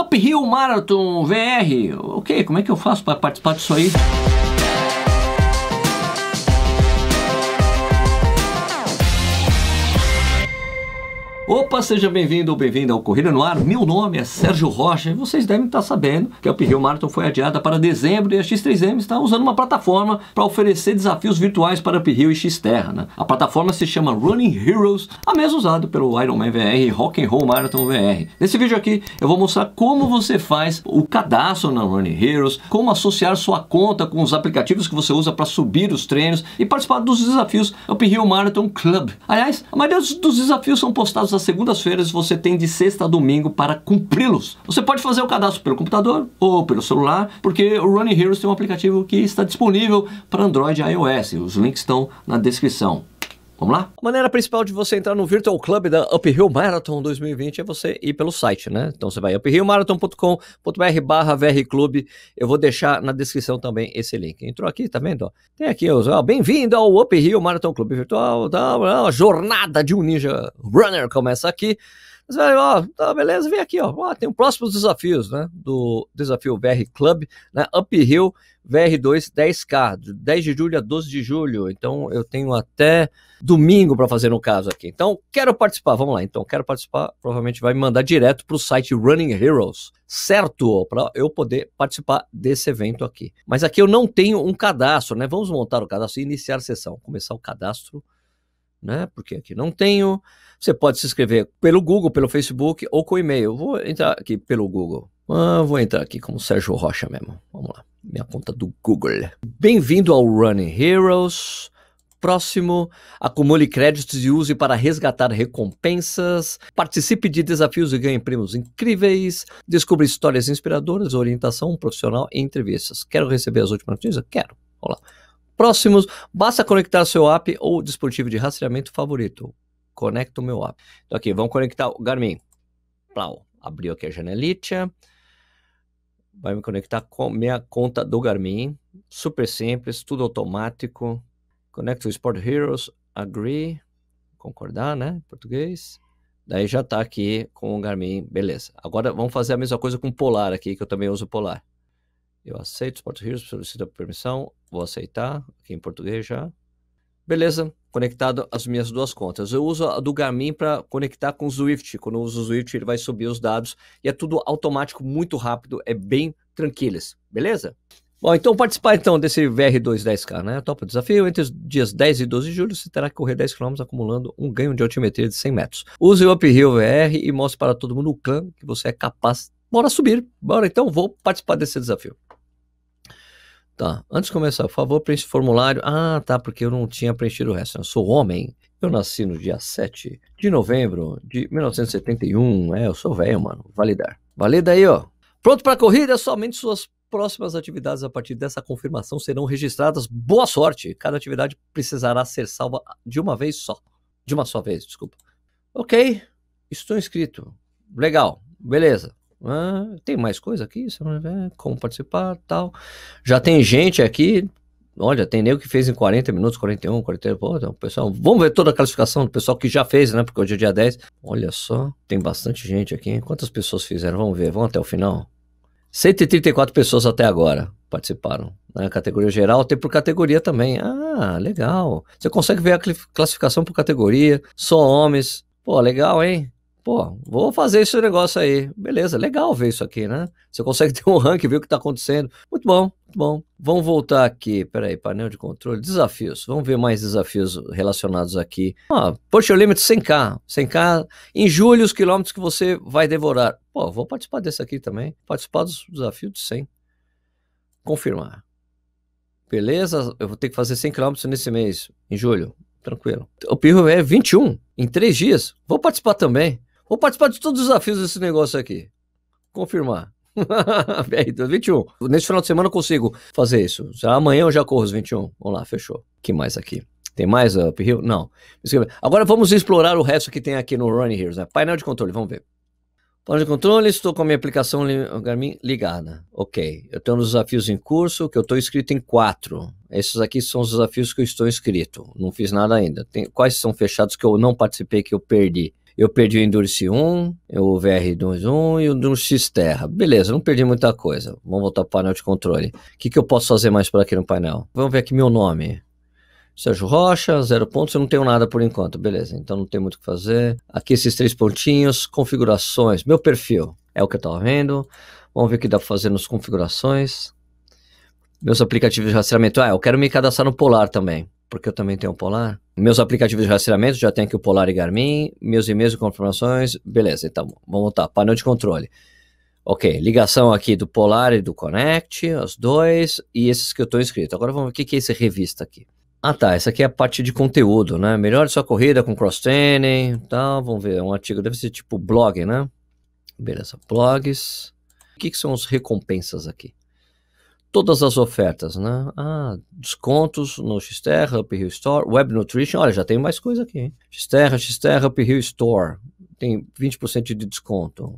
Uphill Marathon VR. Ok, como é que eu faço para participar disso aí? Opa, seja bem-vindo ou bem-vinda ao Corrida no Ar. Meu nome é Sérgio Rocha e vocês devem estar sabendo que a Uphill Marathon foi adiada para dezembro e a X3M está usando uma plataforma para oferecer desafios virtuais para Uphill e Terra, Né? A plataforma se chama Running Heroes, a mesma usada pelo Ironman VR e Rock'n'Roll Marathon VR. Nesse vídeo aqui eu vou mostrar como você faz o cadastro na Running Heroes, como associar sua conta com os aplicativos que você usa para subir os treinos e participar dos desafios Uphill Marathon Club. Aliás, a maioria dos desafios são postados as segundas-feiras você tem de sexta a domingo para cumpri-los. Você pode fazer o cadastro pelo computador ou pelo celular, porque o Running Heroes tem um aplicativo que está disponível para Android e iOS. Os links estão na descrição. Vamos lá? A maneira principal de você entrar no Virtual Club da Uphill Marathon 2020 é você ir pelo site, né? Então você vai uphillmarathon.com.br barra vrclube. Eu vou deixar na descrição também esse link. Entrou aqui, tá vendo? Tem aqui, ó, bem-vindo ao Uphill Marathon Clube Virtual. a jornada de um ninja runner começa aqui. Mas, ó, tá, beleza, vem aqui, ó. ó tem os próximos desafios, né? Do desafio VR Club, né? Uphill VR2 10K, de 10 de julho a 12 de julho. Então eu tenho até domingo para fazer no caso aqui. Então quero participar, vamos lá. Então quero participar, provavelmente vai me mandar direto para o site Running Heroes, certo? Para eu poder participar desse evento aqui. Mas aqui eu não tenho um cadastro, né? Vamos montar o cadastro e iniciar a sessão. Começar o cadastro né? Porque aqui não tenho. Você pode se inscrever pelo Google, pelo Facebook ou com e-mail. Vou entrar aqui pelo Google. Ah, vou entrar aqui como Sérgio Rocha mesmo. Vamos lá, minha conta do Google. Bem-vindo ao Running Heroes. Próximo, acumule créditos e use para resgatar recompensas. Participe de desafios e ganhe prêmios incríveis. Descubra histórias inspiradoras, orientação profissional e entrevistas. Quero receber as últimas notícias? Quero. olá lá próximos. Basta conectar seu app ou dispositivo de rastreamento favorito. Conecta o meu app. Então aqui, vamos conectar o Garmin. Plau. Abriu aqui a janelita. Vai me conectar com minha conta do Garmin. Super simples, tudo automático. Conecta o Sport Heroes. Agree. Concordar, né? Português. Daí já tá aqui com o Garmin, beleza. Agora vamos fazer a mesma coisa com o Polar aqui, que eu também uso Polar. Eu aceito Sport Heroes, solicito permissão, vou aceitar, aqui em português já. Beleza, conectado as minhas duas contas. Eu uso a do Garmin para conectar com o Swift. Quando eu uso o Swift, ele vai subir os dados e é tudo automático, muito rápido, é bem tranquilos, beleza? Bom, então participar então desse VR210K, né? Topa o desafio. Entre os dias 10 e 12 de julho, você terá que correr 10 km acumulando um ganho de altimetria de 100 metros. Use o Uphill VR e mostre para todo mundo o clã que você é capaz. Bora subir, bora então, vou participar desse desafio. Tá, antes de começar, por favor, preencha o formulário. Ah, tá, porque eu não tinha preenchido o resto. Eu sou homem. Eu nasci no dia 7 de novembro de 1971. É, eu sou velho, mano. Validar. Valida aí, ó. Pronto para a corrida, somente suas próximas atividades a partir dessa confirmação serão registradas. Boa sorte! Cada atividade precisará ser salva de uma vez só. De uma só vez, desculpa. Ok, estou inscrito. Legal, beleza. Ah, tem mais coisa aqui? Como participar, tal. Já tem gente aqui, olha, tem nem o que fez em 40 minutos, 41, 41. pô, então, pessoal, vamos ver toda a classificação do pessoal que já fez, né? Porque hoje é dia 10. Olha só, tem bastante gente aqui. Quantas pessoas fizeram? Vamos ver, vamos até o final. 134 pessoas até agora participaram. Na né? categoria geral, tem por categoria também. Ah, legal. Você consegue ver a classificação por categoria, só homens. Pô, legal, hein? Pô, vou fazer esse negócio aí. Beleza, legal ver isso aqui, né? Você consegue ter um ranking, ver o que está acontecendo. Muito bom, muito bom. Vamos voltar aqui, peraí, painel de controle, desafios. Vamos ver mais desafios relacionados aqui. Ah, your Limit 100K. 100K em julho, os quilômetros que você vai devorar. Pô, vou participar desse aqui também. Participar dos desafios de 100. Confirmar. Beleza, eu vou ter que fazer 100 quilômetros nesse mês, em julho. Tranquilo. O Pirro é 21, em 3 dias. Vou participar também. Vou participar de todos os desafios desse negócio aqui. Confirmar. BR 21. Então, Nesse final de semana eu consigo fazer isso. Já amanhã eu já corro os 21. Vamos lá, fechou. que mais aqui? Tem mais uh, uphill? Não. Agora vamos explorar o resto que tem aqui no Run Heroes. Né? Painel de controle, vamos ver. Painel de controle, estou com a minha aplicação Garmin ligada. Ok. Eu tenho os desafios em curso, que eu estou inscrito em quatro. Esses aqui são os desafios que eu estou inscrito. Não fiz nada ainda. Tem, quais são fechados que eu não participei, que eu perdi? Eu perdi o Endurance 1, o VR2 e o Endurance Terra. Beleza, não perdi muita coisa. Vamos voltar para o painel de controle. O que, que eu posso fazer mais por aqui no painel? Vamos ver aqui meu nome. Sérgio Rocha, zero pontos, eu não tenho nada por enquanto, beleza, então não tem muito o que fazer. Aqui esses três pontinhos, configurações, meu perfil, é o que eu estava vendo. Vamos ver o que dá para fazer nas configurações. Meus aplicativos de rastreamento, ah, eu quero me cadastrar no Polar também porque eu também tenho o Polar. Meus aplicativos de rastreamento, já tem aqui o Polar e Garmin. Meus e-mails e confirmações, beleza, então vamos montar. Painel de controle. Ok, ligação aqui do Polar e do Connect, os dois, e esses que eu estou inscrito. Agora vamos ver o que, que é esse revista aqui. Ah tá, essa aqui é a parte de conteúdo, né? Melhore sua corrida com cross-training e tal. Vamos ver, um artigo, deve ser tipo blog, né? Beleza, blogs. O que, que são as recompensas aqui? todas as ofertas, né? Ah, descontos no Xterra, Up Hill Store, Web Nutrition, olha, já tem mais coisa aqui, hein? Xterra, Xterra, Up Hill Store, tem 20% de desconto.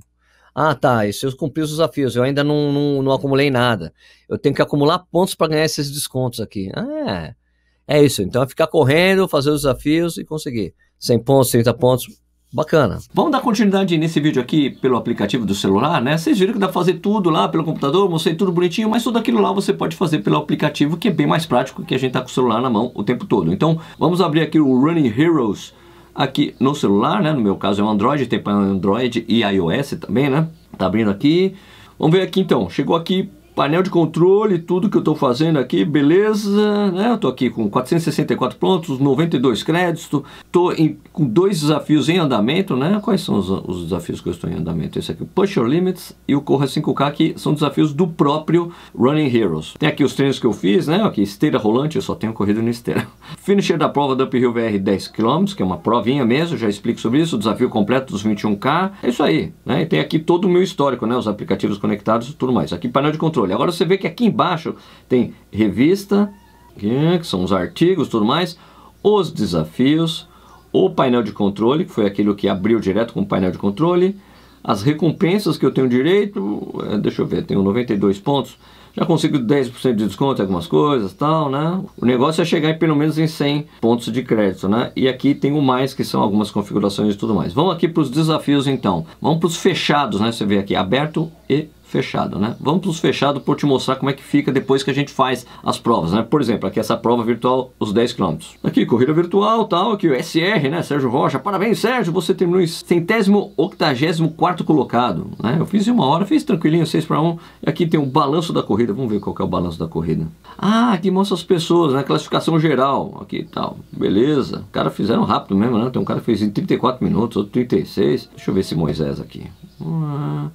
Ah, tá, isso eu cumpri os desafios, eu ainda não, não, não acumulei nada. Eu tenho que acumular pontos para ganhar esses descontos aqui. Ah, é, é isso, então é ficar correndo, fazer os desafios e conseguir. 100 pontos, 30 pontos, Bacana. Vamos dar continuidade nesse vídeo aqui pelo aplicativo do celular, né? Vocês viram que dá pra fazer tudo lá pelo computador, mostrei tudo bonitinho, mas tudo aquilo lá você pode fazer pelo aplicativo, que é bem mais prático que a gente tá com o celular na mão o tempo todo. Então, vamos abrir aqui o Running Heroes aqui no celular, né? No meu caso é o Android, tem para Android e iOS também, né? Tá abrindo aqui. Vamos ver aqui então. Chegou aqui painel de controle, tudo que eu estou fazendo aqui, beleza, né? Eu estou aqui com 464 pontos, 92 créditos, estou com dois desafios em andamento, né? Quais são os, os desafios que eu estou em andamento? Esse aqui, o Push Your Limits e o Corra 5K, que são desafios do próprio Running Heroes. Tem aqui os treinos que eu fiz, né? Aqui, esteira rolante, eu só tenho corrido na esteira. Finisher da prova do Uphill VR 10 km, que é uma provinha mesmo, já explico sobre isso, o desafio completo dos 21K, é isso aí, né? E tem aqui todo o meu histórico, né? Os aplicativos conectados e tudo mais. Aqui, painel de controle folha. Agora você vê que aqui embaixo tem revista, é, que são os artigos tudo mais, os desafios, o painel de controle, que foi aquilo que abriu direto com o painel de controle, as recompensas que eu tenho direito, é, deixa eu ver, tenho 92 pontos, já consigo 10% de desconto em algumas coisas tal, né? O negócio é chegar pelo menos em 100 pontos de crédito, né? E aqui tem o mais, que são algumas configurações e tudo mais. Vamos aqui para os desafios então. Vamos para os fechados, né? Você vê aqui, aberto e fechado, né? Vamos para os fechados para te mostrar como é que fica depois que a gente faz as provas, né? Por exemplo, aqui essa prova virtual, os 10 km. Aqui, corrida virtual, tal, aqui o SR, né? Sérgio Rocha, parabéns Sérgio, você terminou em centésimo, octagésimo quarto colocado, né? Eu fiz em uma hora, fiz tranquilinho, 6 para 1. E aqui tem o balanço da corrida, vamos ver qual é o balanço da corrida. Ah, aqui mostra as pessoas, né? Classificação geral, aqui tal, beleza. O cara fizeram rápido mesmo, né? Tem um cara que fez em 34 minutos, outro 36. Deixa eu ver esse Moisés aqui. Ah,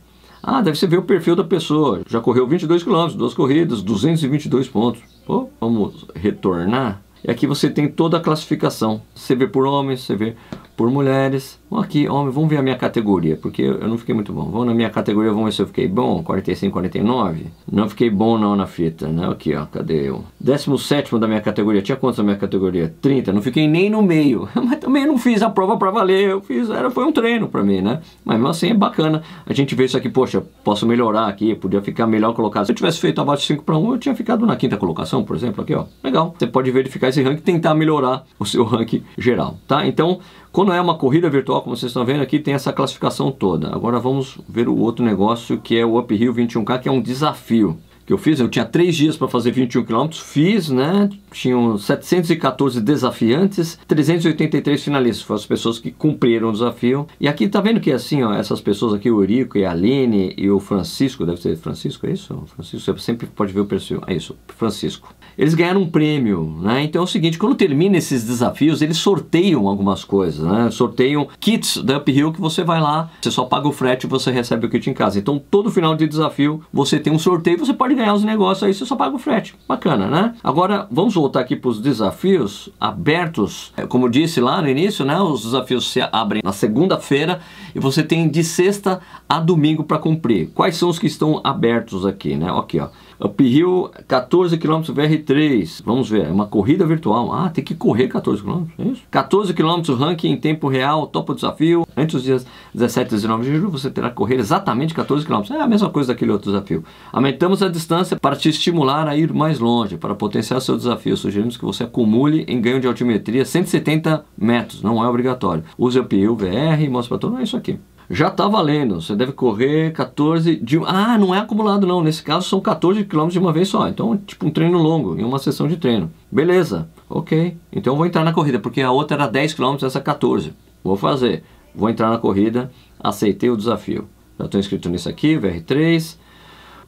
ah, deve você ver o perfil da pessoa. Já correu 22 quilômetros, duas corridas, 222 pontos. Pô, vamos retornar? É e aqui você tem toda a classificação. Você vê por homens, você vê por mulheres, aqui, homem, vamos ver a minha categoria, porque eu não fiquei muito bom. Vamos na minha categoria, vamos ver se eu fiquei bom, 45, 49. Não fiquei bom não na fita, né? Aqui, ó, cadê eu? 17 da minha categoria, tinha quantos na minha categoria? 30, não fiquei nem no meio. Mas também não fiz a prova pra valer, eu fiz, era, foi um treino pra mim, né? Mas mesmo assim é bacana. A gente vê isso aqui, poxa, posso melhorar aqui, podia ficar melhor colocado. Se eu tivesse feito abaixo de 5 para 1, eu tinha ficado na quinta colocação, por exemplo, aqui, ó. Legal, você pode verificar esse ranking e tentar melhorar o seu ranking geral, tá? Então, quando é uma corrida virtual, como vocês estão vendo aqui, tem essa classificação toda. Agora vamos ver o outro negócio que é o Uphill 21K, que é um desafio que eu fiz. Eu tinha três dias para fazer 21 km, fiz, né? tinham 714 desafiantes, 383 finalistas, foram as pessoas que cumpriram o desafio. E aqui tá vendo que é assim, ó, essas pessoas aqui, o Eurico e a Aline e o Francisco, deve ser Francisco, é isso? Francisco, você sempre pode ver o perfil, é isso, Francisco. Eles ganharam um prêmio, né? Então é o seguinte, quando termina esses desafios, eles sorteiam algumas coisas, né? Sorteiam kits da Uphill que você vai lá, você só paga o frete e você recebe o kit em casa. Então todo final de desafio você tem um sorteio, você pode ganhar os negócios aí, você só paga o frete. Bacana, né? Agora vamos voltar voltar aqui para os desafios abertos. É, como disse lá no início, né, os desafios se abrem na segunda-feira e você tem de sexta a domingo para cumprir. Quais são os que estão abertos aqui, né? Aqui, ó. Uphill, 14 km VR3. Vamos ver, é uma corrida virtual. Ah, tem que correr 14 km, é isso? 14 km ranking em tempo real, topo desafio. Antes dos dias 17 e 19 de julho, você terá que correr exatamente 14 km. É a mesma coisa daquele outro desafio. Aumentamos a distância para te estimular a ir mais longe. Para potenciar seu desafio, sugerimos que você acumule em ganho de altimetria 170 metros. Não é obrigatório. Use o Uphill VR e mostra para todo mundo. É isso aqui já está valendo. Você deve correr 14 de. Ah, não é acumulado, não. Nesse caso são 14 quilômetros de uma vez só. Então, tipo um treino longo, em uma sessão de treino. Beleza, ok. Então vou entrar na corrida, porque a outra era 10 quilômetros, essa 14. Vou fazer. Vou entrar na corrida, aceitei o desafio. Já estou inscrito nisso aqui, VR3.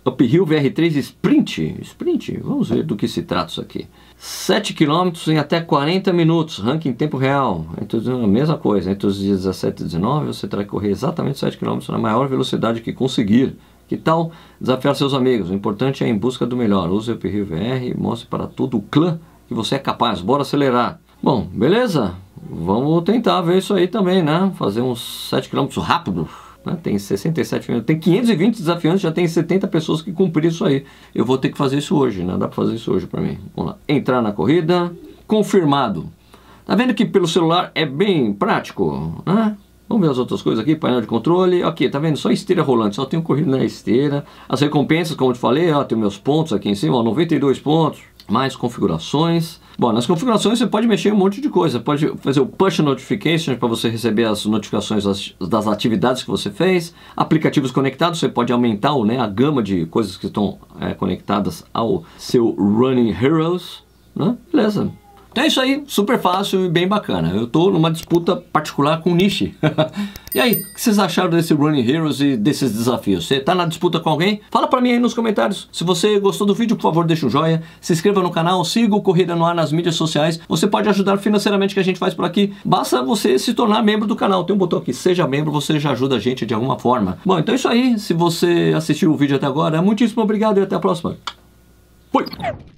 Uphill VR3 Sprint. Sprint, vamos ver do que se trata isso aqui. 7 km em até 40 minutos, ranking tempo real. a mesma coisa, entre os dias 17 e 19 você terá que correr exatamente 7 km na maior velocidade que conseguir. Que tal desafiar seus amigos? O importante é ir em busca do melhor. Use o Uphill VR e mostre para todo o clã que você é capaz. Bora acelerar. Bom, beleza? Vamos tentar ver isso aí também, né? Fazer uns 7 km rápido. Né? Tem 67 mil, tem 520 desafiantes, já tem 70 pessoas que cumpriram isso aí. Eu vou ter que fazer isso hoje, né? Dá para fazer isso hoje para mim. Vamos lá. Entrar na corrida, confirmado. Tá vendo que pelo celular é bem prático, né? Vamos ver as outras coisas aqui, painel de controle. Ok, tá vendo? Só esteira rolante, só tenho corrido na esteira. As recompensas, como eu te falei, ó, tem meus pontos aqui em cima, ó, 92 pontos. Mais configurações. Bom, nas configurações você pode mexer em um monte de coisa. Pode fazer o push notification para você receber as notificações das, das, atividades que você fez. Aplicativos conectados, você pode aumentar né, a gama de coisas que estão é, conectadas ao seu Running Heroes. Né? Beleza. Então é isso aí, super fácil e bem bacana. Eu estou numa disputa particular com o Nishi. e aí, o que vocês acharam desse Running Heroes e desses desafios? Você está na disputa com alguém? Fala para mim aí nos comentários. Se você gostou do vídeo, por favor, deixa um joinha, se inscreva no canal, siga o Corrida no Ar nas mídias sociais. Você pode ajudar financeiramente que a gente faz por aqui. Basta você se tornar membro do canal. Tem um botão aqui, seja membro, você já ajuda a gente de alguma forma. Bom, então é isso aí. Se você assistiu o vídeo até agora, muitíssimo obrigado e até a próxima. Fui!